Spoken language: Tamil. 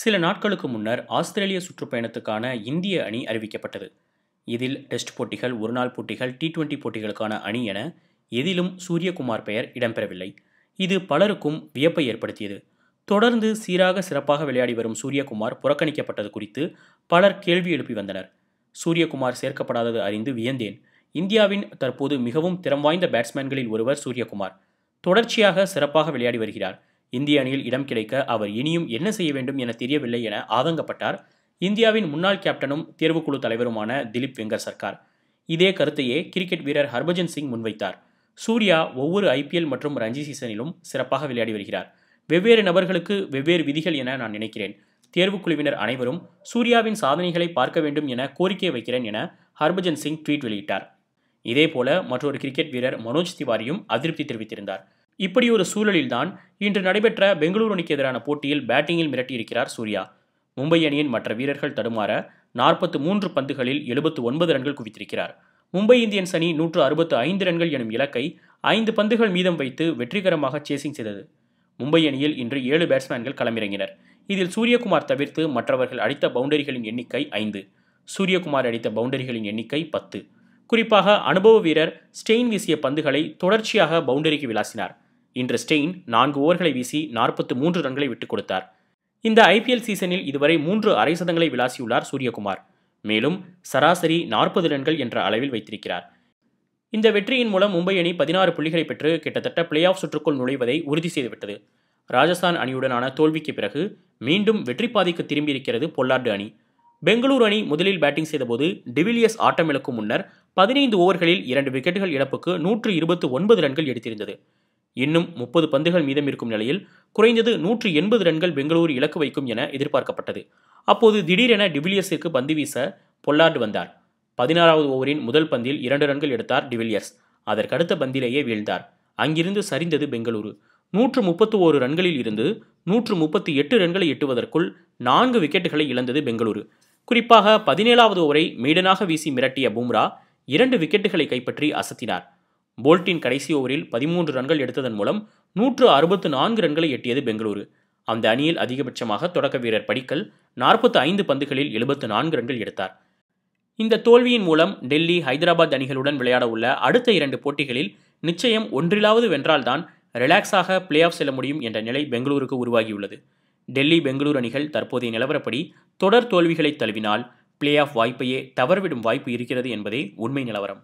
சில நாட்களுக்கு முன்னர் ஆஸ்திரேலிய சுற்றுப்பயணத்துக்கான இந்திய அணி அறிவிக்கப்பட்டது இதில் டெஸ்ட் போட்டிகள் ஒருநாள் போட்டிகள் டி டுவெண்டி போட்டிகளுக்கான அணி என எதிலும் சூரியகுமார் பெயர் இடம்பெறவில்லை இது பலருக்கும் வியப்பை ஏற்படுத்தியது தொடர்ந்து சீராக சிறப்பாக விளையாடி வரும் சூரியகுமார் புறக்கணிக்கப்பட்டது குறித்து பலர் கேள்வி எழுப்பி வந்தனர் சூரியகுமார் சேர்க்கப்படாதது அறிந்து வியந்தேன் இந்தியாவின் தற்போது மிகவும் திறம் வாய்ந்த பேட்ஸ்மேன்களில் ஒருவர் சூரியகுமார் தொடர்ச்சியாக சிறப்பாக விளையாடி வருகிறார் இந்திய அணியில் இடம் கிடைக்க அவர் இனியும் என்ன செய்ய வேண்டும் என தெரியவில்லை என ஆதங்கப்பட்டார் இந்தியாவின் முன்னாள் கேப்டனும் தேர்வுக்குழு தலைவருமான திலீப் வெங்கர் சர்க்கார் இதே கருத்தையே கிரிக்கெட் வீரர் ஹர்பஜன் சிங் முன்வைத்தார் சூர்யா ஒவ்வொரு ஐபிஎல் மற்றும் ரஞ்சி சீசனிலும் சிறப்பாக விளையாடி வருகிறார் வெவ்வேறு நபர்களுக்கு வெவ்வேறு விதிகள் என நான் நினைக்கிறேன் தேர்வுக்குழுவினர் அனைவரும் சூர்யாவின் சாதனைகளை பார்க்க வேண்டும் என கோரிக்கை வைக்கிறேன் என ஹர்பஜன் சிங் ட்வீட் வெளியிட்டார் இதேபோல மற்றொரு கிரிக்கெட் வீரர் மனோஜ் திவாரியும் அதிருப்தி தெரிவித்திருந்தார் இப்படி ஒரு சூழலில்தான் இன்று நடைபெற்ற பெங்களூரு அணிக்கு எதிரான போட்டியில் பேட்டிங்கில் மிரட்டியிருக்கிறார் சூர்யா மும்பை அணியின் மற்ற வீரர்கள் தடுமாற நாற்பத்து மூன்று பந்துகளில் எழுபத்து ஒன்பது ரன்கள் குவித்திருக்கிறார் மும்பை இந்தியன்ஸ் அணி நூற்று அறுபத்து ஐந்து ரன்கள் எனும் இலக்கை ஐந்து பந்துகள் மீதம் வைத்து வெற்றிகரமாக சேசிங் செய்தது மும்பை அணியில் இன்று ஏழு பேட்ஸ்மேன்கள் களமிறங்கினர் இதில் சூரியகுமார் தவிர்த்து மற்றவர்கள் அடித்த பவுண்டரிகளின் எண்ணிக்கை ஐந்து சூரியகுமார் அடித்த பவுண்டரிகளின் எண்ணிக்கை பத்து குறிப்பாக அனுபவ வீரர் ஸ்டெயின் வீசிய பந்துகளை தொடர்ச்சியாக பவுண்டரிக்கு விளாசினார் இன்று ஸ்டெயின் நான்கு ஓவர்களை வீசி நாற்பத்து மூன்று ரன்களை விட்டுக் கொடுத்தார் இந்த ஐபிஎல் சீசனில் இதுவரை மூன்று அரை சதங்களை விளாசியுள்ளார் சூரியகுமார் மேலும் சராசரி நாற்பது ரன்கள் என்ற அளவில் வைத்திருக்கிறார் இந்த வெற்றியின் மூலம் மும்பை அணி பதினாறு புள்ளிகளை பெற்று கிட்டத்தட்ட பிளே ஆஃப் சுற்றுக்குள் நுழைவதை உறுதி செய்துவிட்டது ராஜஸ்தான் அணியுடனான தோல்விக்கு பிறகு மீண்டும் வெற்றி பாதைக்கு திரும்பியிருக்கிறது பொள்ளார்டு அணி பெங்களூரு அணி முதலில் பேட்டிங் செய்தபோது டிவிலியஸ் ஆட்டமிழக்கும் முன்னர் பதினைந்து ஓவர்களில் இரண்டு விக்கெட்டுகள் இழப்புக்கு நூற்று இருபத்து ஒன்பது ரன்கள் எடுத்திருந்தது இன்னும் முப்பது பந்துகள் மீதம் இருக்கும் நிலையில் குறைந்தது நூற்று எண்பது ரன்கள் பெங்களூரு இலக்கு வைக்கும் என எதிர்பார்க்கப்பட்டது அப்போது திடீரென டிவிலியர்ஸிற்கு பந்து வீச பொல்லார்டு வந்தார் பதினாறாவது ஓவரின் முதல் பந்தில் இரண்டு ரன்கள் எடுத்தார் டிவிலியர்ஸ் அதற்கடுத்த பந்திலேயே வீழ்ந்தார் அங்கிருந்து சரிந்தது பெங்களூரு நூற்று முப்பத்து ஓரு ரன்களில் இருந்து நூற்று முப்பத்தி எட்டு ரன்களை எட்டுவதற்குள் நான்கு விக்கெட்டுகளை இழந்தது பெங்களூரு குறிப்பாக பதினேழாவது ஓவரை மேடனாக வீசி மிரட்டிய பும்ரா இரண்டு விக்கெட்டுகளை கைப்பற்றி அசத்தினார் போல்ட்டின் கடைசி ஓவரில் பதிமூன்று ரன்கள் எடுத்ததன் மூலம் நூற்று அறுபத்து நான்கு ரன்களை எட்டியது பெங்களூரு அந்த அணியில் அதிகபட்சமாக தொடக்க வீரர் படிக்கல் நாற்பத்து ஐந்து பந்துகளில் எழுபத்து நான்கு ரன்கள் எடுத்தார் இந்த தோல்வியின் மூலம் டெல்லி ஹைதராபாத் அணிகளுடன் விளையாட உள்ள அடுத்த இரண்டு போட்டிகளில் நிச்சயம் ஒன்றிலாவது வென்றால்தான் ரிலாக்ஸாக பிளே ஆஃப் செல்ல முடியும் என்ற நிலை பெங்களூருக்கு உருவாகியுள்ளது டெல்லி பெங்களூரு அணிகள் தற்போதைய நிலவரப்படி தொடர் தோல்விகளை தழுவினால் பிளே ஆஃப் வாய்ப்பையே தவறவிடும் வாய்ப்பு இருக்கிறது என்பதே உண்மை நிலவரம்